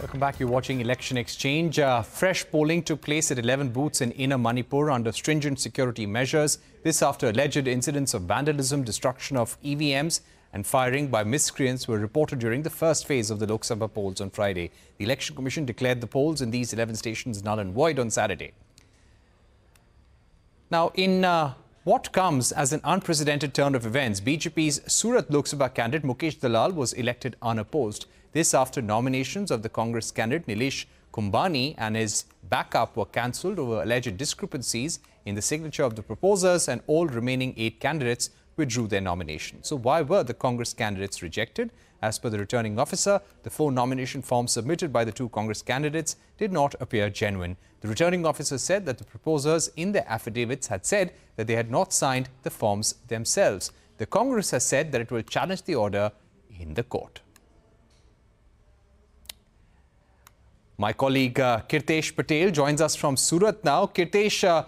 Welcome back. You're watching Election Exchange. Uh, fresh polling took place at 11 booths in inner Manipur under stringent security measures. This after alleged incidents of vandalism, destruction of EVMs and firing by miscreants were reported during the first phase of the Lok Sabha polls on Friday. The Election Commission declared the polls in these 11 stations null and void on Saturday. Now, in uh, what comes as an unprecedented turn of events? BJP's Surat Lok Sabha candidate Mukesh Dalal was elected unopposed. This after nominations of the Congress candidate Nilesh Kumbani and his backup were cancelled over alleged discrepancies in the signature of the proposers and all remaining eight candidates withdrew their nomination. So why were the Congress candidates rejected? As per the returning officer, the four nomination forms submitted by the two Congress candidates did not appear genuine. The returning officer said that the proposers in their affidavits had said that they had not signed the forms themselves. The Congress has said that it will challenge the order in the court. My colleague uh, Kirtesh Patel joins us from Surat now. Kirtesh, uh,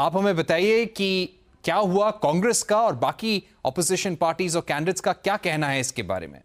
आप हमें बताइए कि क्या हुआ कांग्रेस का और बाकी opposition parties और कैंडिडेट्स का क्या कहना है इसके बारे में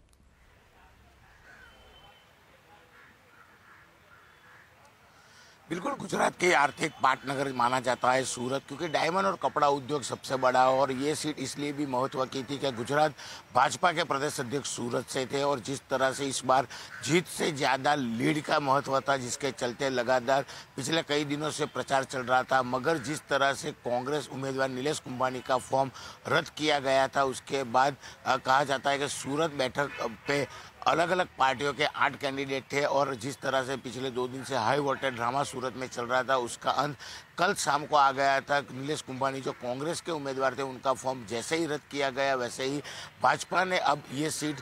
बिल्कुल गुजरात के आर्थिक पाटनगर माना जाता है सूरत क्योंकि डायमंड और कपड़ा उद्योग सबसे बड़ा और ये सीट इसलिए भी महत्व की थी कि गुजरात भाजपा के प्रदेश अध्यक्ष सूरत से थे और जिस तरह से इस बार जीत से ज़्यादा लीड का महत्व था जिसके चलते लगातार पिछले कई दिनों से प्रचार चल रहा था मगर जिस तरह से कांग्रेस उम्मीदवार नीलेष कुंभानी का फॉर्म रद्द किया गया था उसके बाद कहा जाता है कि सूरत बैठक पे अलग अलग पार्टियों के आठ कैंडिडेट थे और जिस तरह से पिछले दो दिन से हाई वोल्टेज ड्रामा सूरत में चल रहा था उसका अंत कल शाम को आ गया था नीलेश कुंभानी जो कांग्रेस के उम्मीदवार थे उनका फॉर्म जैसे ही रद्द किया गया वैसे ही भाजपा ने अब ये सीट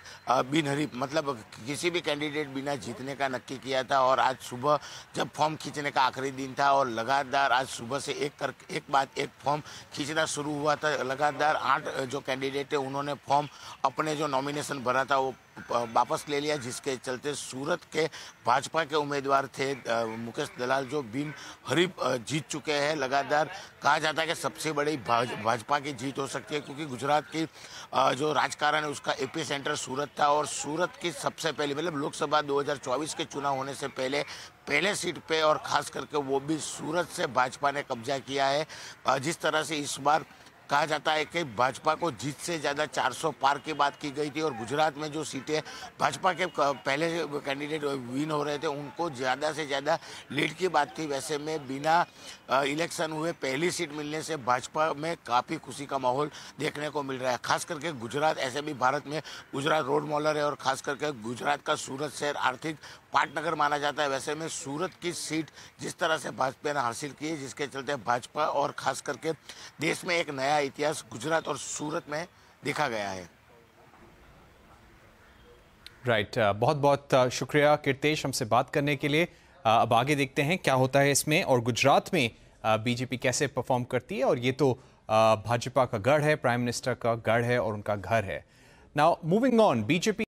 बिनहरी मतलब किसी भी कैंडिडेट बिना जीतने का नक्की किया था और आज सुबह जब फॉर्म खींचने का आखिरी दिन था और लगातार आज सुबह से एक कर एक बात एक फॉर्म खींचना शुरू हुआ था लगातार आठ जो कैंडिडेट थे उन्होंने फॉर्म अपने जो नॉमिनेशन भरा था वो बापस वापस ले लिया जिसके चलते सूरत के भाजपा के उम्मीदवार थे मुकेश दलाल जो बिन हरीफ जीत चुके हैं लगातार कहा जाता है कि सबसे बड़ी भाजपा की जीत हो सकती है क्योंकि गुजरात की जो राजकारण है उसका एपी सेंटर सूरत था और सूरत की सबसे पहली मतलब लोकसभा 2024 के चुनाव होने से पहले पहले सीट पे और खास करके वो भी सूरत से भाजपा ने कब्जा किया है जिस तरह से इस बार कहा जाता है कि भाजपा को जीत से ज़्यादा 400 पार की बात की गई थी और गुजरात में जो सीटें भाजपा के पहले कैंडिडेट विन हो रहे थे उनको ज़्यादा से ज़्यादा लीड की बात थी वैसे में बिना इलेक्शन हुए पहली सीट मिलने से भाजपा में काफ़ी खुशी का माहौल देखने को मिल रहा है खास करके गुजरात ऐसे भी भारत में गुजरात रोड मॉलर है और खास करके गुजरात का सूरत शहर आर्थिक पाटनगर माना जाता है वैसे में सूरत की सीट जिस तरह से भाजपा ने हासिल की है जिसके चलते भाजपा और खास करके देश में एक नया नया इतिहास गुजरात और सूरत में देखा गया है राइट right, uh, बहुत बहुत uh, शुक्रिया कीर्तेश हमसे बात करने के लिए uh, अब आगे देखते हैं क्या होता है इसमें और गुजरात में बीजेपी कैसे परफॉर्म करती है और ये तो भाजपा का गढ़ है प्राइम मिनिस्टर का गढ़ है और उनका घर है नाउ मूविंग ऑन बीजेपी